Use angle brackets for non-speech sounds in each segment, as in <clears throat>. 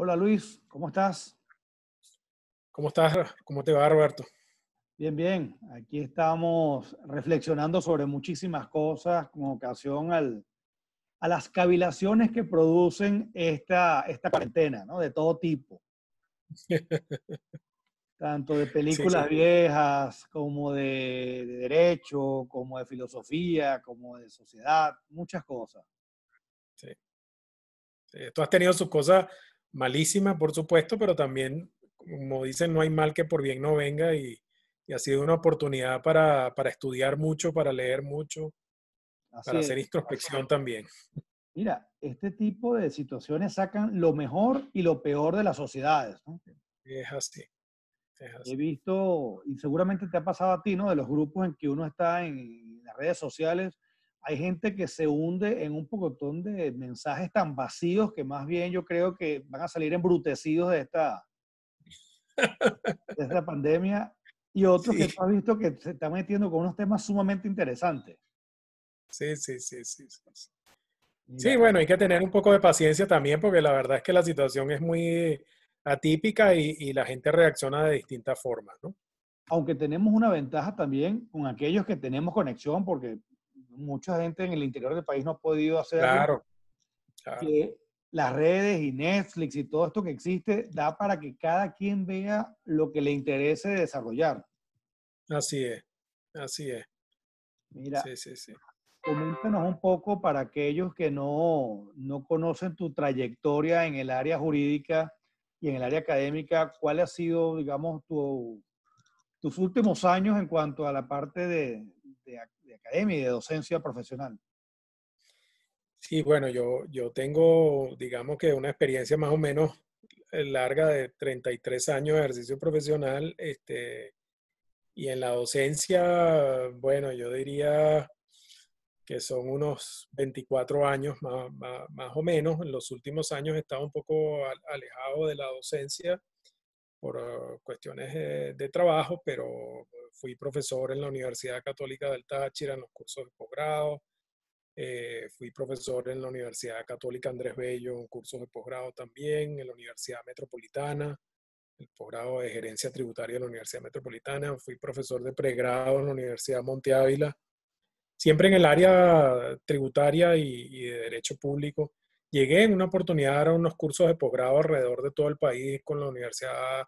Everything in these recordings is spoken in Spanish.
Hola Luis, ¿cómo estás? ¿Cómo estás? ¿Cómo te va Roberto? Bien, bien. Aquí estamos reflexionando sobre muchísimas cosas con ocasión al, a las cavilaciones que producen esta, esta cuarentena, ¿no? De todo tipo. <laughs> Tanto de películas viejas como de, derecho, como de filosofía, como de sociedad, muchas cosas. sí. Tú has tenido sus cosas malísima, por supuesto, pero también, como dicen, no hay mal que por bien no venga y, ha sido una oportunidad para, estudiar mucho, para leer mucho, para hacer introspección también. Mira, este tipo de situaciones sacan lo mejor y lo peor de las sociedades. Es así. He visto, y seguramente te ha pasado a ti, ¿no? De los grupos en que uno está en las redes sociales hay gente que se hunde en un pocotón de mensajes tan vacíos que más bien yo creo que van a salir embrutecidos de esta, de esta pandemia. Y otros que tú visto que se están metiendo con unos temas sumamente interesantes. Sí, sí, sí, sí. Sí, bueno, hay que tener un poco de paciencia también porque la verdad es que la situación es muy atípica y, y la gente reacciona de distintas formas, ¿no? aunque tenemos una ventaja también con aquellos que tenemos conexión, porque mucha gente en el interior del país no ha podido hacer. Claro. Que las redes y Netflix y todo esto que existe da para que cada quien vea lo que le interese desarrollar. Así es, así es. Mira, sí, sí, sí. coméntanos un poco para aquellos que no, no conocen tu trayectoria en el área jurídica y en el área académica, cuál ha sido, digamos, tus últimos años en cuanto a la parte de, de, academia y de docencia profesional? Sí, bueno, yo, yo tengo, digamos que una experiencia más o menos eh, larga de 33 años de ejercicio profesional, este, y en la docencia, bueno, yo diría que son unos 24 años más, más, más o menos. En los últimos años he estado un poco alejado de la docencia por ah, cuestiones eh, de, trabajo, pero fui profesor en la Universidad Católica del Táchira en los cursos de posgrado, eh, fui profesor en la Universidad Católica Andrés Bello en cursos de posgrado también, en la Universidad Metropolitana, el posgrado de Gerencia Tributaria de la Universidad Metropolitana, fui profesor de pregrado en la Universidad Monte Ávila, siempre en el área tributaria y de Derecho Público llegué en una oportunidad a unos cursos de posgrado alrededor de todo el país con la Universidad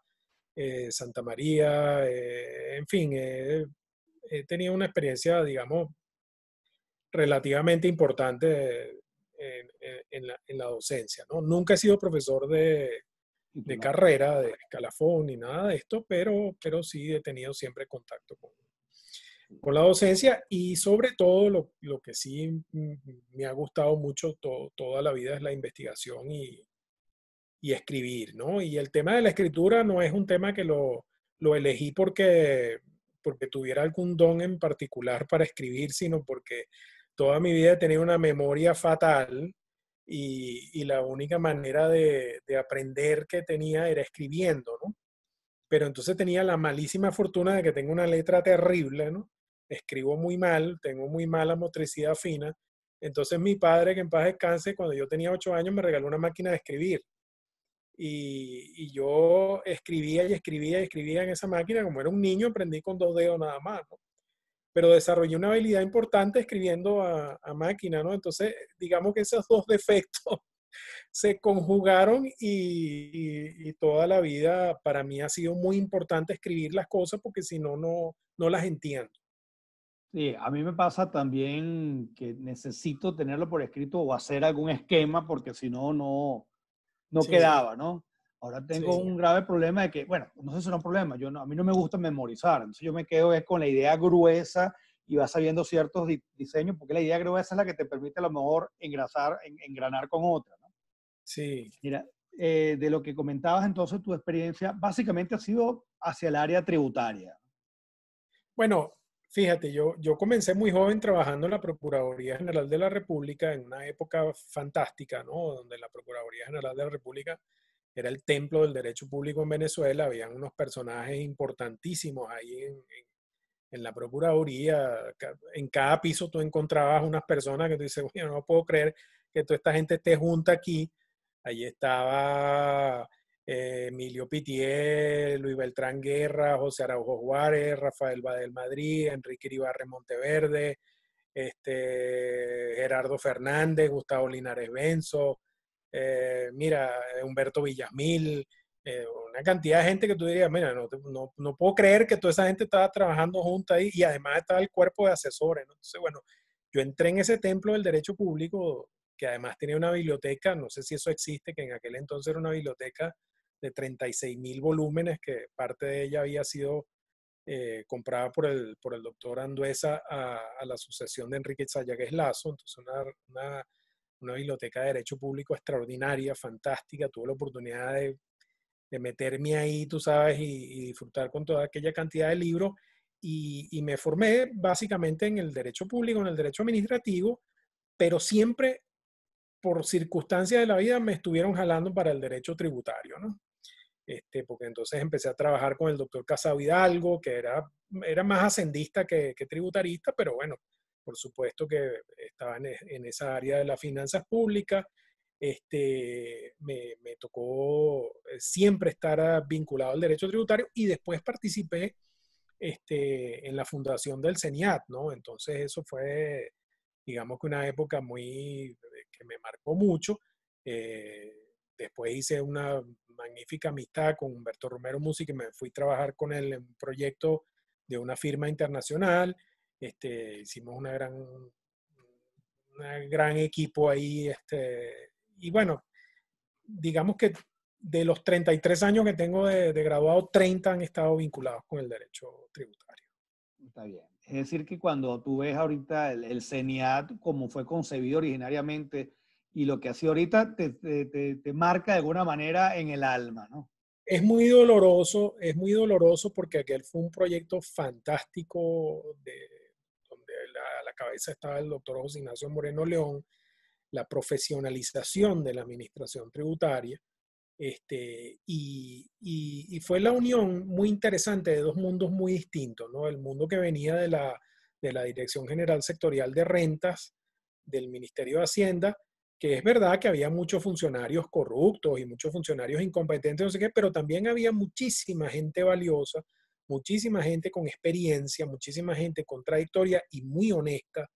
eh, Santa María, eh, en fin, eh, he tenido una experiencia, digamos, relativamente importante en, la, docencia. Nunca he sido profesor de, carrera, de escalafón ni nada de esto, pero, pero sí he tenido siempre contacto con, con la docencia y sobre todo lo, lo que sí me ha gustado mucho toda la vida es la investigación y, y, escribir, ¿no? Y el tema de la escritura no es un tema que lo, lo elegí porque, porque tuviera algún don en particular para escribir, sino porque toda mi vida he tenido una memoria fatal y, y la única manera de, de, aprender que tenía era escribiendo, ¿no? Pero entonces tenía la malísima fortuna de que tengo una letra terrible, ¿no? escribo muy mal, tengo muy mala motricidad fina. Entonces mi padre, que en paz descanse, cuando yo tenía ocho años me regaló una máquina de escribir. Y, yo escribía y escribía y escribía en esa máquina. Como era un niño, aprendí con dos dedos nada más, Pero desarrollé una habilidad importante escribiendo a, máquina, ¿no? Entonces, digamos que esos dos <laughs> defectos se conjugaron y, y, toda la vida para mí ha sido muy importante escribir las cosas porque si no, no las entiendo. Sí, a mí me pasa también que necesito tenerlo por escrito o hacer algún esquema porque si no, no, no quedaba, ¿no? Ahora tengo un grave problema de que, bueno, no sé si es un problema, yo a mí no me gusta memorizar, entonces yo me quedo es con la idea gruesa y vas sabiendo ciertos diseños, porque la idea gruesa es la que te permite a lo mejor engrasar, engranar con otra, ¿no? Sí. Mira, eh, de lo que comentabas entonces, tu experiencia básicamente ha sido hacia el área tributaria. Bueno, Fíjate, yo, yo comencé muy joven trabajando en la Procuraduría General de la República en una época fantástica, ¿no? Donde la Procuraduría General de la República era el templo del derecho público en Venezuela, habían unos personajes importantísimos ahí en, la Procuraduría, en cada piso tú encontrabas unas personas que tú dices, bueno, no puedo creer que toda esta gente esté junta aquí. Allí estaba eh, Emilio Pitié, Luis Beltrán Guerra, José Araujo Juárez, Rafael Badel Madrid, Enrique Ibarre Monteverde, este, Gerardo Fernández, Gustavo Linares Benzo, eh, mira, eh, Humberto Villamil, una cantidad de gente que tú dirías, mira, no, no, puedo creer que toda esa gente estaba trabajando junta ahí y además estaba el cuerpo de asesores. Entonces, bueno, yo entré en ese templo del derecho público que además tenía una biblioteca, no sé si eso existe, que en aquel entonces era una biblioteca de 36 mil volúmenes, que parte de ella había sido eh, comprada por el, por el doctor Anduesa a, la sucesión de Enrique Zayagues Lazo, entonces una, una, una, biblioteca de derecho público extraordinaria, fantástica, tuve la oportunidad de, meterme ahí, tú sabes, y, disfrutar con toda aquella cantidad de libros, y, y me formé básicamente en el derecho público, en el derecho administrativo, pero siempre por circunstancias de la vida me estuvieron jalando para el derecho tributario, ¿no? Este, porque entonces empecé a trabajar con el doctor Casado Hidalgo, que era, era más ascendista que, tributarista, pero bueno, por supuesto que estaba en, e, en esa área de las finanzas públicas. Este, me, tocó eh, siempre estar ah, vinculado al derecho tributario y después participé este, en la fundación del CENIAT, ¿no? Entonces eso fue, digamos que una época muy, eh, que me marcó mucho. Eh, después hice una magnífica amistad con Humberto Romero Music y me fui a trabajar con él en un proyecto de una firma internacional. Este, hicimos una gran, un gran equipo ahí. Este, y bueno, digamos que de los 33 años que tengo de, graduado, 30 han estado vinculados con el derecho tributario. Está bien. Es decir, que cuando tú ves ahorita el, el CENIAT como fue concebido originariamente, y lo que hacía ahorita te, te, te, marca de alguna manera en el alma, ¿no? Es muy doloroso, es muy doloroso porque aquel fue un proyecto fantástico donde la, a la cabeza estaba el doctor José Ignacio Moreno León, la profesionalización de la administración tributaria, este, y, y, y, fue la unión muy interesante de dos mundos muy distintos, ¿no? El mundo que venía de la, de la Dirección General Sectorial de Rentas del Ministerio de Hacienda, que es verdad que había muchos funcionarios corruptos y muchos funcionarios incompetentes, no sé qué, pero también había muchísima gente valiosa, muchísima gente con experiencia, muchísima gente contradictoria y muy honesta.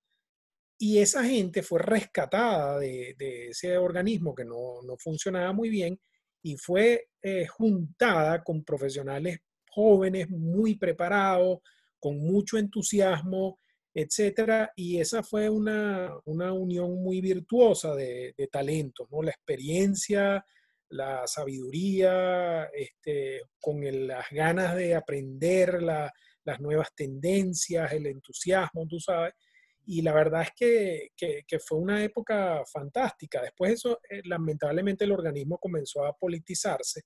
Y esa gente fue rescatada de, ese organismo que no, funcionaba muy bien y fue eh, juntada con profesionales jóvenes, muy preparados, con mucho entusiasmo etcétera. Y esa fue una, una unión muy virtuosa de, de talentos, ¿no? La experiencia, la sabiduría, este, con las ganas de aprender, las nuevas tendencias, el entusiasmo, tú sabes. Y la verdad es que, que, fue una época fantástica. Después eso, eh, lamentablemente, el organismo comenzó a politizarse.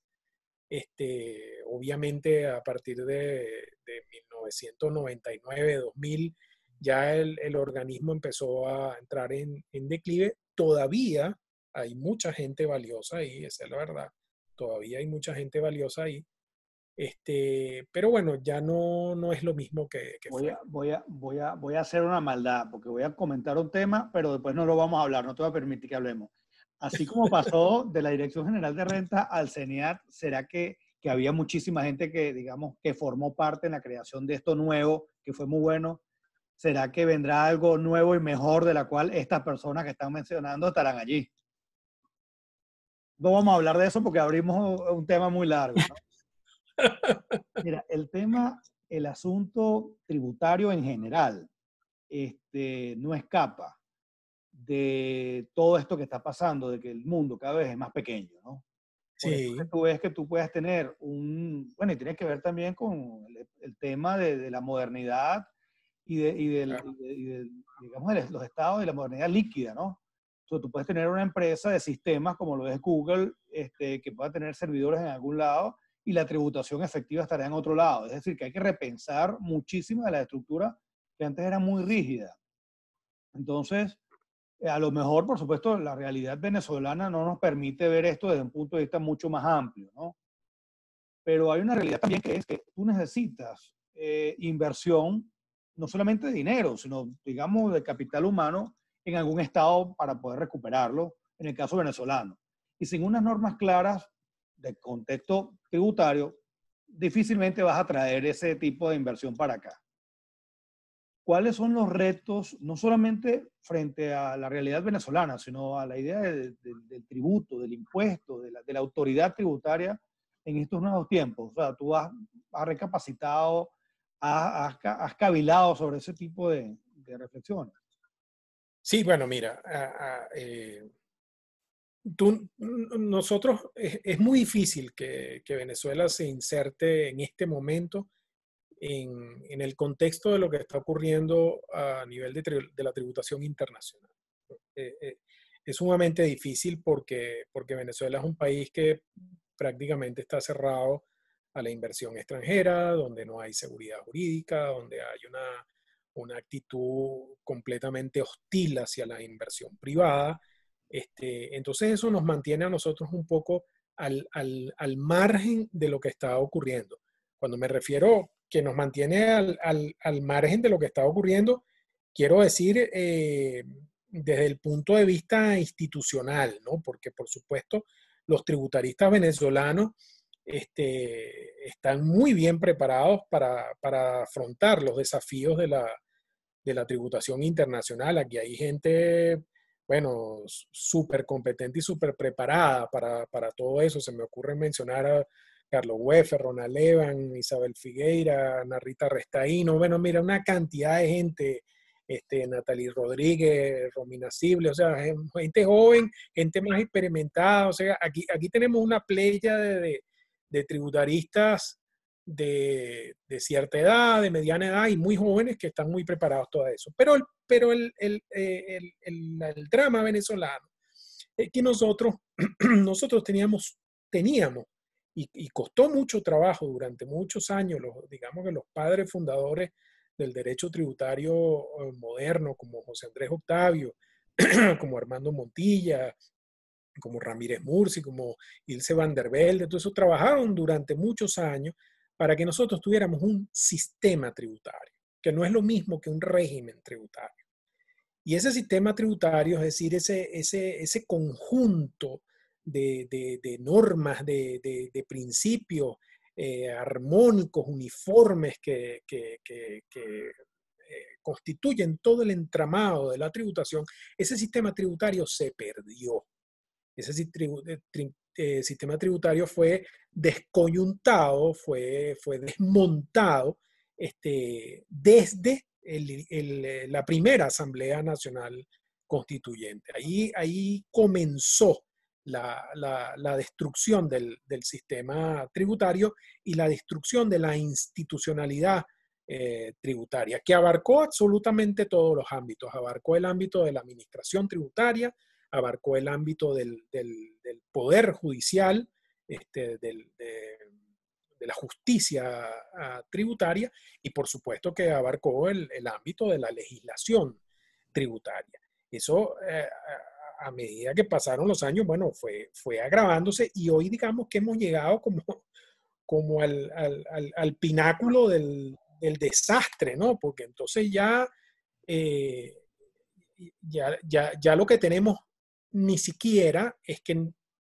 Este, obviamente, a partir de 1999, 2000, ya el, organismo empezó a entrar en, declive. Todavía hay mucha gente valiosa ahí, esa es la verdad. Todavía hay mucha gente valiosa ahí. Este, pero bueno, ya no, no es lo mismo que, voy, A, voy, a, voy, a, hacer una maldad, porque voy a comentar un tema, pero después no lo vamos a hablar, no te voy a permitir que hablemos. Así como pasó de la Dirección General de Renta al CENIAT, ¿será que, que había muchísima gente que, digamos, que formó parte en la creación de esto nuevo, que fue muy bueno, ¿será que vendrá algo nuevo y mejor de la cual estas personas que están mencionando estarán allí? No vamos a hablar de eso porque abrimos un tema muy largo. <laughs> Mira, el tema, el asunto tributario en general, este, no escapa de todo esto que está pasando, de que el mundo cada vez es más pequeño, ¿no? sí. tú ves que tú puedes tener un, bueno, y tiene que ver también con el, tema de, la modernidad y, de, digamos, los estados y la modernidad líquida, ¿no? tú puedes tener una empresa de sistemas como lo es Google, este, que pueda tener servidores en algún lado y la tributación efectiva estará en otro lado. Es decir, que hay que repensar muchísimo de la estructura que antes era muy rígida. Entonces, a lo mejor, por supuesto, la realidad venezolana no nos permite ver esto desde un punto de vista mucho más amplio, ¿no? Pero hay una realidad también que es que tú necesitas eh, inversión no solamente de dinero, sino, digamos, de capital humano en algún estado para poder recuperarlo, en el caso venezolano. Y sin unas normas claras de contexto tributario, difícilmente vas a traer ese tipo de inversión para acá. ¿Cuáles son los retos, no solamente frente a la realidad venezolana, sino a la idea del tributo, del impuesto, de la, autoridad tributaria en estos nuevos tiempos? O sea, tú has, has recapacitado has, cavilado sobre ese tipo de, reflexiones. Sí, bueno, mira, eh, nosotros es, muy difícil que, Venezuela se inserte en este momento en, el contexto de lo que está ocurriendo a nivel de, la tributación internacional. Eh, eh, es sumamente difícil porque Venezuela es un país que prácticamente está cerrado a la inversión extranjera, donde no hay seguridad jurídica, donde hay una, una actitud completamente hostil hacia la inversión privada. Este, entonces eso nos mantiene a nosotros un poco al, al, al, margen de lo que está ocurriendo. Cuando me refiero que nos mantiene al, al margen de lo que está ocurriendo, quiero decir eh, desde el punto de vista institucional, ¿no? porque por supuesto los tributaristas venezolanos este, están muy bien preparados para, afrontar los desafíos de la, tributación internacional. Aquí hay gente, bueno, súper competente y súper preparada para, todo eso. Se me ocurre mencionar a Carlos Weffer, Ronald Levan, Isabel Figueira, Narita Restaino, Bueno, mira, una cantidad de gente este, Natalie Rodríguez, Romina Sible, o sea, gente joven, gente más experimentada, o sea, aquí, aquí tenemos una playa de, de tributaristas de, cierta edad, de mediana edad y muy jóvenes que están muy preparados todo eso. Pero, el, pero eh, el, el, el, drama venezolano es que nosotros, <clears throat> nosotros teníamos, teníamos y, y, costó mucho trabajo durante muchos años, los, digamos que los padres fundadores del derecho tributario eh, moderno, como José Andrés Octavio, <clears throat> como Armando Montilla, como Ramírez Mursi, como Ilse van der Velde, trabajaron durante muchos años para que nosotros tuviéramos un sistema tributario, que no es lo mismo que un régimen tributario. Y ese sistema tributario, es decir, ese, ese, conjunto de, normas, de, principios eh, armónicos, uniformes que, eh, constituyen todo el entramado de la tributación, ese sistema tributario se perdió ese eh, eh, sistema tributario fue descoyuntado, fue, desmontado este, desde eh, la primera Asamblea Nacional Constituyente. Ahí, ahí comenzó la, destrucción del, sistema tributario y la destrucción de la institucionalidad tributaria, que abarcó absolutamente todos los ámbitos. Abarcó el ámbito de la administración tributaria, abarcó el ámbito del, poder judicial, este, de, la justicia ah, tributaria y por supuesto que abarcó el, ámbito de la legislación tributaria. Eso eh, a medida que pasaron los años, bueno, fue, fue agravándose y hoy digamos que hemos llegado como, como al, pináculo del, desastre, ¿no? Porque entonces ya, eh, ya, lo que tenemos ni siquiera es que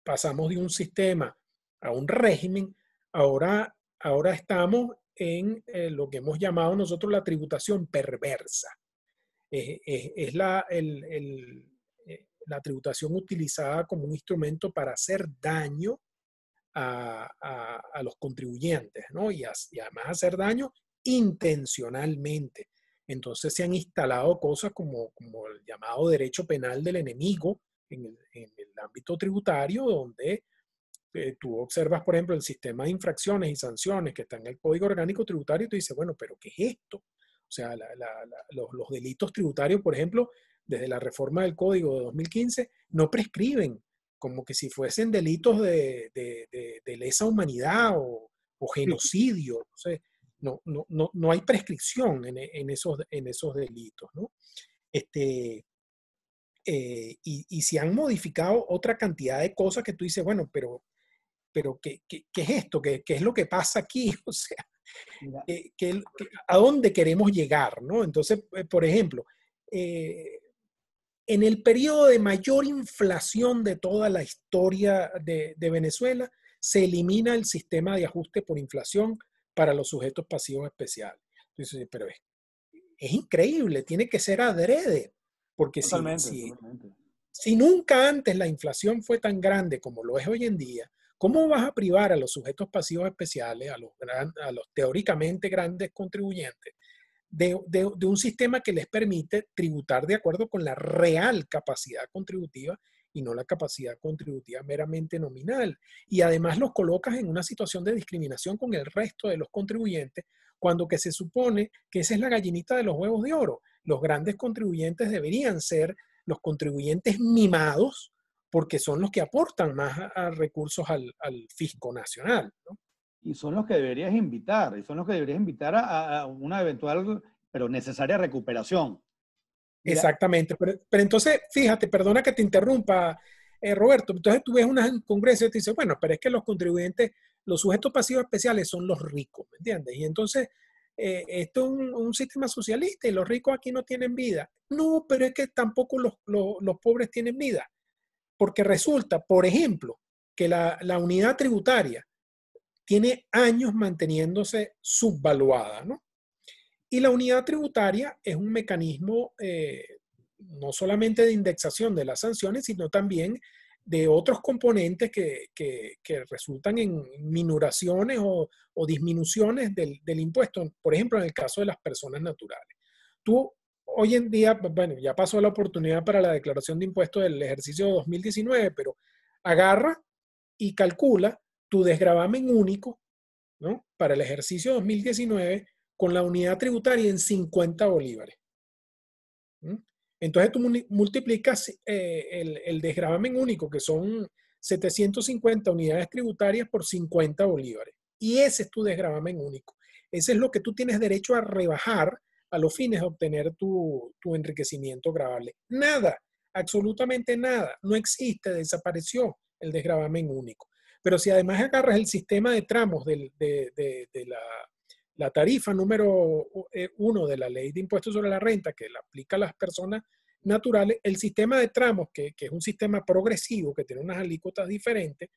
pasamos de un sistema a un régimen, ahora, ahora estamos en eh, lo que hemos llamado nosotros la tributación perversa. es la, eh, la, tributación utilizada como un instrumento para hacer daño a, los contribuyentes, ¿no? Y, y además hacer daño intencionalmente. Entonces se han instalado cosas como, como, el llamado derecho penal del enemigo, en el, ámbito tributario, donde eh, tú observas, por ejemplo, el sistema de infracciones y sanciones que está en el Código Orgánico Tributario y tú dices, bueno, pero ¿qué es esto? O sea, los, delitos tributarios, por ejemplo, desde la reforma del Código de 2015, no prescriben como que si fuesen delitos de, lesa humanidad o, genocidio. no, no, hay prescripción en, esos, en esos delitos. ¿no? Este, eh, y, si se han modificado otra cantidad de cosas que tú dices, bueno, pero, pero ¿qué, es esto? ¿Qué, es lo que pasa aquí? <laughs> O sea, a dónde queremos llegar? Entonces, eh, por ejemplo, eh, en el periodo de mayor inflación de toda la historia de, Venezuela, se elimina el sistema de ajuste por inflación para los sujetos pasivos especiales. pero es increíble, tiene que ser adrede, porque si, si nunca antes la inflación fue tan grande como lo es hoy en día, ¿cómo vas a privar a los sujetos pasivos especiales, a los, a los teóricamente grandes contribuyentes, de, de, un sistema que les permite tributar de acuerdo con la real capacidad contributiva y no la capacidad contributiva meramente nominal? Y además los colocas en una situación de discriminación con el resto de los contribuyentes, cuando que se supone que esa es la gallinita de los huevos de oro los grandes contribuyentes deberían ser los contribuyentes mimados porque son los que aportan más recursos al, fisco nacional. Y son los que deberías invitar, y son los que deberías invitar a, una eventual, pero necesaria recuperación. Exactamente, pero, entonces, fíjate, perdona que te interrumpa, eh, Roberto, entonces tú ves unas congreso y te dices, bueno, pero es que los contribuyentes, los sujetos pasivos especiales son los ricos, ¿me entiendes? Y entonces eh, esto es un, sistema socialista y los ricos aquí no tienen vida. No, pero es que tampoco los, los, pobres tienen vida, porque resulta, por ejemplo, que la, la unidad tributaria tiene años manteniéndose subvaluada, ¿no? Y la unidad tributaria es un mecanismo eh, no solamente de indexación de las sanciones, sino también de otros componentes que, que, resultan en minuraciones o, disminuciones del, impuesto, por ejemplo, en el caso de las personas naturales. Tú hoy en día, bueno, ya pasó la oportunidad para la declaración de impuestos del ejercicio 2019, pero agarra y calcula tu desgravamen único ¿no? para el ejercicio 2019 con la unidad tributaria en 50 bolívares. ¿Mm? Entonces tú multiplicas eh, el, desgravamen único, que son 750 unidades tributarias por 50 bolívares. Y ese es tu desgravamen único. Ese es lo que tú tienes derecho a rebajar a los fines de obtener tu, enriquecimiento grabable. Nada, absolutamente nada. No existe, desapareció el desgravamen único. Pero si además agarras el sistema de tramos de la la tarifa número eh, uno de la ley de impuestos sobre la renta que la aplica a las personas naturales, el sistema de tramos, que, es un sistema progresivo que tiene unas alícuotas diferentes,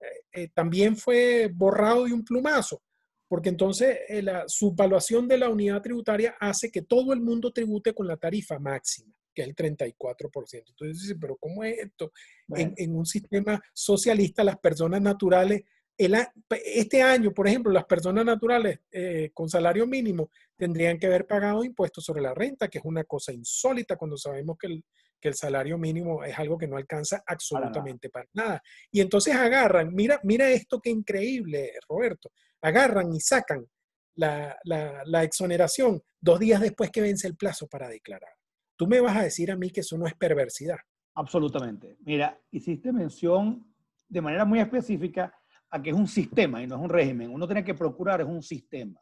eh, eh, también fue borrado de un plumazo, porque entonces la subvaluación de la unidad tributaria hace que todo el mundo tribute con la tarifa máxima, que es el 34%. Entonces pero ¿cómo es esto? en, un sistema socialista las personas naturales este año, por ejemplo, las personas naturales eh, con salario mínimo tendrían que haber pagado impuestos sobre la renta, que es una cosa insólita cuando sabemos que el, salario mínimo es algo que no alcanza absolutamente para nada. Y entonces agarran, mira, mira esto que increíble, Roberto, agarran y sacan la, la exoneración dos días después que vence el plazo para declarar. Tú me vas a decir a mí que eso no es perversidad. Absolutamente. Mira, hiciste mención de manera muy específica a que es un sistema y no es un régimen. Uno tiene que procurar es un sistema.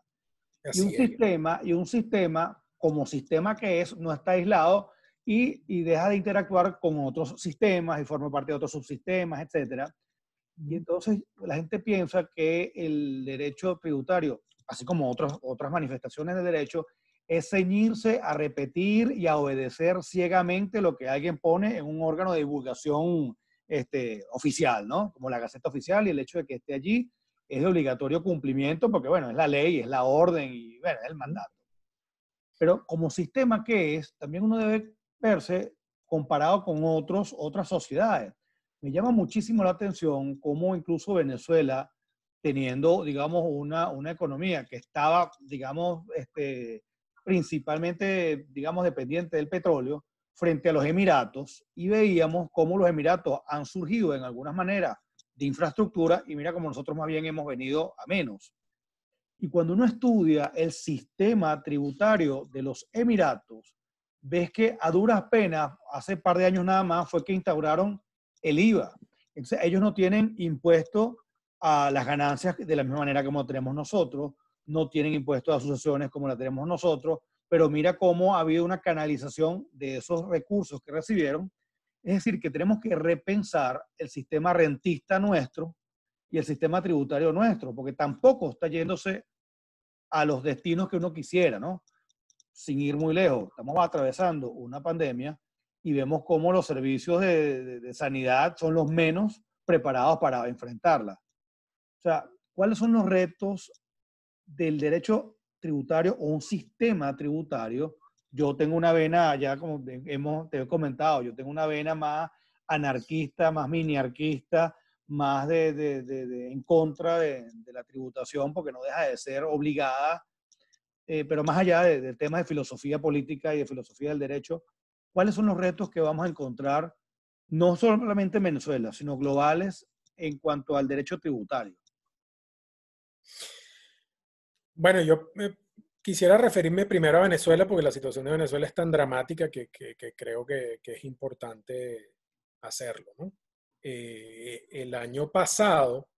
y un sistema, y un sistema, como sistema que es, no está aislado y, y, deja de interactuar con otros sistemas y forma parte de otros subsistemas, etc. Y entonces la gente piensa que el derecho tributario, así como otras otras manifestaciones de derecho, es ceñirse a repetir y a obedecer ciegamente lo que alguien pone en un órgano de divulgación este, oficial, ¿no? Como la Gaceta Oficial y el hecho de que esté allí es de obligatorio cumplimiento porque, bueno, es la ley, es la orden y, bueno, es el mandato. Pero como sistema que es, también uno debe verse comparado con otros, otras sociedades. Me llama muchísimo la atención cómo incluso Venezuela, teniendo, digamos, una, una economía que estaba, digamos, este, principalmente, digamos, dependiente del petróleo, frente a los Emiratos y veíamos cómo los Emiratos han surgido en algunas maneras de infraestructura y mira cómo nosotros más bien hemos venido a menos. Y cuando uno estudia el sistema tributario de los Emiratos, ves que a duras penas, hace un par de años nada más, fue que instauraron el IVA. Entonces, ellos no tienen impuesto a las ganancias de la misma manera como tenemos nosotros, no tienen impuesto a sucesiones como la tenemos nosotros, pero mira cómo ha habido una canalización de esos recursos que recibieron. Es decir, que tenemos que repensar el sistema rentista nuestro y el sistema tributario nuestro, porque tampoco está yéndose a los destinos que uno quisiera, ¿no? Sin ir muy lejos, estamos atravesando una pandemia y vemos cómo los servicios de, sanidad son los menos preparados para enfrentarla. O sea, ¿cuáles son los retos del derecho tributario o un sistema tributario. Yo tengo una vena, ya como hemos, te he comentado, yo tengo una vena más anarquista, más miniarquista, más de, en contra de, la tributación, porque no deja de ser obligada. Eh, pero más allá del tema de filosofía política y de filosofía del derecho, ¿cuáles son los retos que vamos a encontrar no solamente en Venezuela, sino globales en cuanto al derecho tributario? Bueno, yo eh, quisiera referirme primero a Venezuela porque la situación de Venezuela es tan dramática que, creo que, es importante hacerlo. Eh, eh, el año pasado,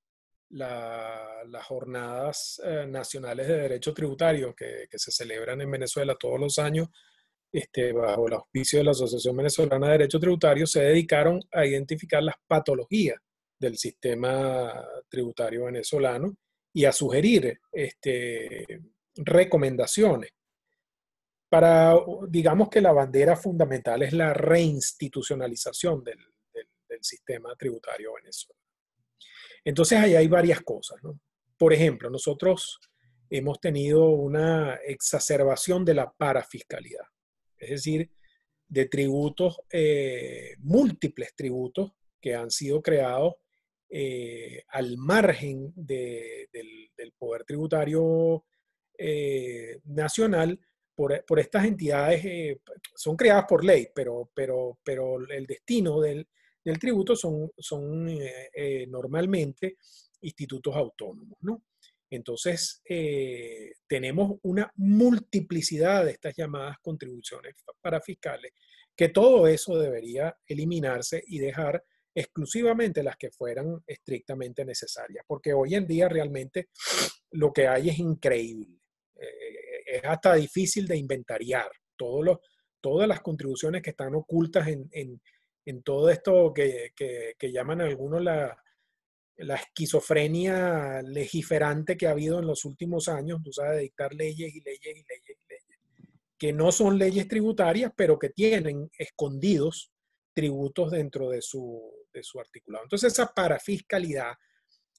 las jornadas nacionales de derecho tributario que, se celebran en Venezuela todos los años, este, bajo el auspicio de la Asociación Venezolana de Derecho Tributario, se dedicaron a identificar las patologías del sistema tributario venezolano y a sugerir este, recomendaciones. Para, digamos que la bandera fundamental es la reinstitucionalización del, sistema tributario venezolano. Entonces, ahí hay varias cosas. Por ejemplo, nosotros hemos tenido una exacerbación de la parafiscalidad, es decir, de tributos, eh, múltiples tributos que han sido creados eh, al margen del, poder tributario eh, nacional por, estas entidades, eh, son creadas por ley, pero, pero, pero el destino del, tributo son, son normalmente institutos autónomos. ¿no? Entonces, tenemos una multiplicidad de estas llamadas contribuciones para fiscales que todo eso debería eliminarse y dejar exclusivamente las que fueran estrictamente necesarias, porque hoy en día realmente lo que hay es increíble. Eh, es hasta difícil de inventariar todos los, todas las contribuciones que están ocultas en, todo esto que, llaman algunos la, la esquizofrenia legiferante que ha habido en los últimos años, tú sabes, de dictar leyes y leyes y leyes y leyes, que no son leyes tributarias, pero que tienen escondidos tributos dentro de su, su articulado. Entonces, esa parafiscalidad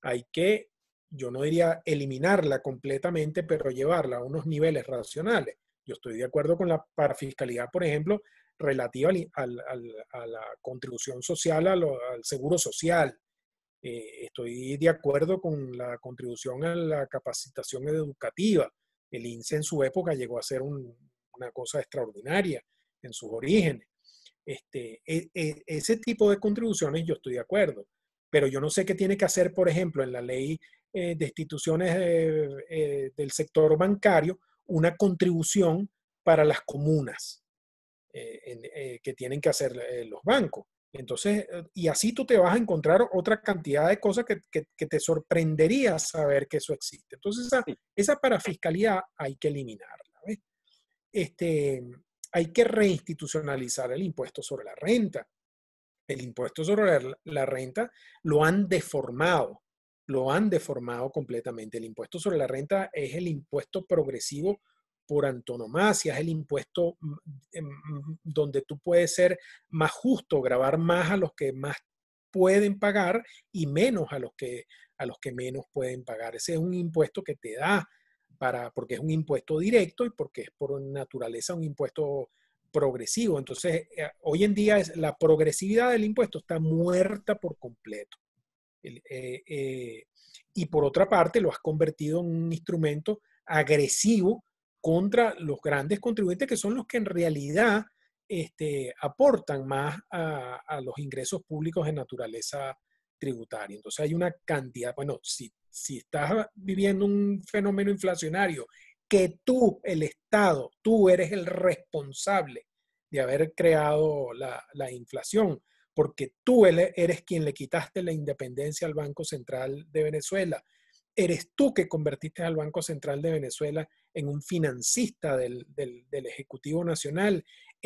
hay que, yo no diría eliminarla completamente, pero llevarla a unos niveles racionales. Yo estoy de acuerdo con la parafiscalidad, por ejemplo, relativa a la contribución social, al seguro social. Eh, estoy de acuerdo con la contribución a la capacitación educativa. El INSE en su época llegó a ser una cosa extraordinaria en sus orígenes. Este, e, e, ese tipo de contribuciones yo estoy de acuerdo, pero yo no sé qué tiene que hacer, por ejemplo, en la ley eh, de instituciones eh, eh, del sector bancario, una contribución para las comunas que tienen que hacer los bancos. Entonces, y así tú te vas a encontrar otra cantidad de cosas que, que, te sorprendería saber que eso existe. Entonces, esa, para parafiscalía hay que eliminarla. Este, hay que reinstitucionalizar el impuesto sobre la renta. El impuesto sobre la, renta lo han deformado, lo han deformado completamente. El impuesto sobre la renta es el impuesto progresivo por antonomasia, es el impuesto mm, eh, mm, donde tú puedes ser más justo, grabar más a los que más pueden pagar y menos a los que, a los que menos pueden pagar. Ese es un impuesto que te da para, porque es un impuesto directo y porque es por naturaleza un impuesto progresivo. Entonces, eh, hoy en día la progresividad del impuesto está muerta por completo. Eh, eh, y por otra parte, lo has convertido en un instrumento agresivo contra los grandes contribuyentes, que son los que en realidad este, aportan más a, a los ingresos públicos en naturaleza tributario. Entonces hay una cantidad, bueno, si, si estás viviendo un fenómeno inflacionario que tú, el Estado, tú eres el responsable de haber creado la, inflación, porque tú eres quien le quitaste la independencia al Banco Central de Venezuela, eres tú que convertiste al Banco Central de Venezuela en un financista del, del, Ejecutivo Nacional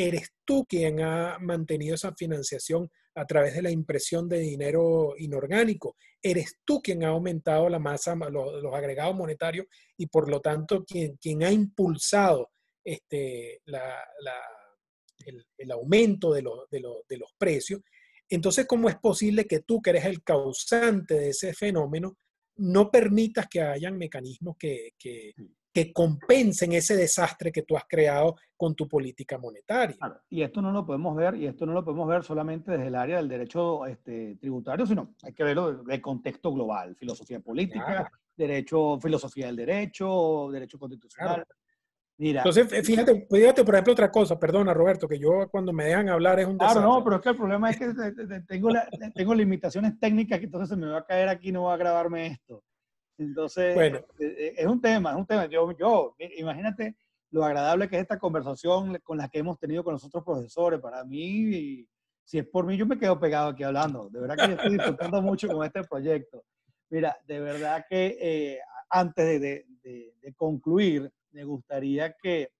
eres tú quien ha mantenido esa financiación a través de la impresión de dinero inorgánico. Eres tú quien ha aumentado la masa, los, agregados monetarios y por lo tanto quien, quien ha impulsado este, el, aumento de, los precios. Entonces, ¿cómo es posible que tú, que eres el causante de ese fenómeno, no permitas que hayan mecanismos que mm que compensen ese desastre que tú has creado con tu política monetaria. Y esto no lo podemos ver, y esto no lo podemos ver solamente desde el área del derecho este, tributario, sino hay que verlo del contexto global, filosofía política, derecho, filosofía del derecho, derecho constitucional. Mira. Entonces, eh, eh, fíjate, por ejemplo, otra cosa, perdona Roberto, que yo cuando me dejan hablar es un Claro, no, pero es que el problema es que tengo, tengo limitaciones técnicas que entonces se me va a caer aquí, y no va a grabarme esto. Entonces, bueno. E, e, es un tema, es un tema. Yo, imagínate lo agradable que es esta conversación con la que hemos tenido con los otros profesores. Para mí, si es por mí, yo me quedo pegado aquí hablando. De verdad que yo estoy disfrutando mucho con este proyecto. Mira, de verdad que eh, antes de, concluir, me gustaría que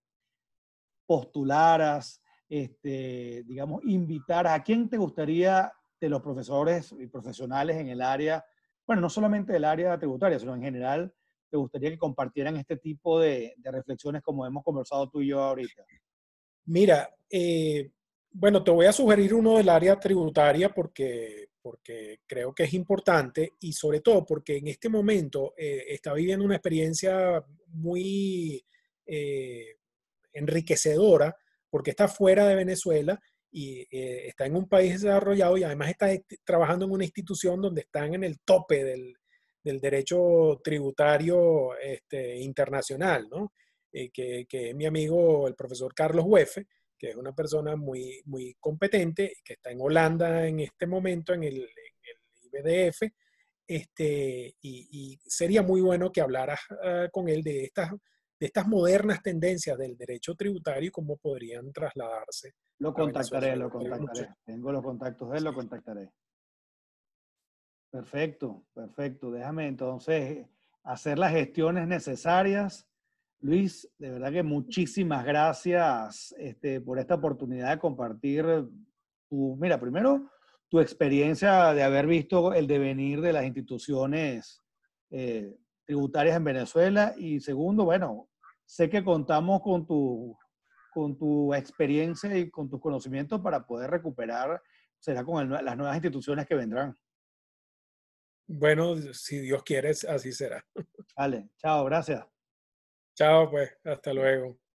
postularas, este, digamos, invitar a quién te gustaría de los profesores y profesionales en el área bueno, no solamente del área tributaria, sino en general, te gustaría que compartieran este tipo de, reflexiones como hemos conversado tú y yo ahorita? Mira, eh, bueno, te voy a sugerir uno del área tributaria porque, creo que es importante y sobre todo porque en este momento eh, está viviendo una experiencia muy eh, enriquecedora porque está fuera de Venezuela y eh, está en un país desarrollado y además está trabajando en una institución donde están en el tope del, del derecho tributario este, internacional, ¿no? Eh, que, es mi amigo el profesor Carlos Huefe, que es una persona muy, muy competente, que está en Holanda en este momento, en el, IBDF, este, y, sería muy bueno que hablaras ah, con él de estas de estas modernas tendencias del derecho tributario y cómo podrían trasladarse. Lo contactaré, lo contactaré. Tengo los contactos de él, lo contactaré. Perfecto, perfecto. Déjame entonces hacer las gestiones necesarias. Luis, de verdad que muchísimas gracias este, por esta oportunidad de compartir tu, mira, primero tu experiencia de haber visto el devenir de las instituciones eh, tributarias en Venezuela y segundo, bueno, sé que contamos con tu, con tu experiencia y con tus conocimientos para poder recuperar, será con las nuevas instituciones que vendrán. Bueno, si Dios quiere, así será. Vale, chao, gracias. Chao, pues, hasta luego.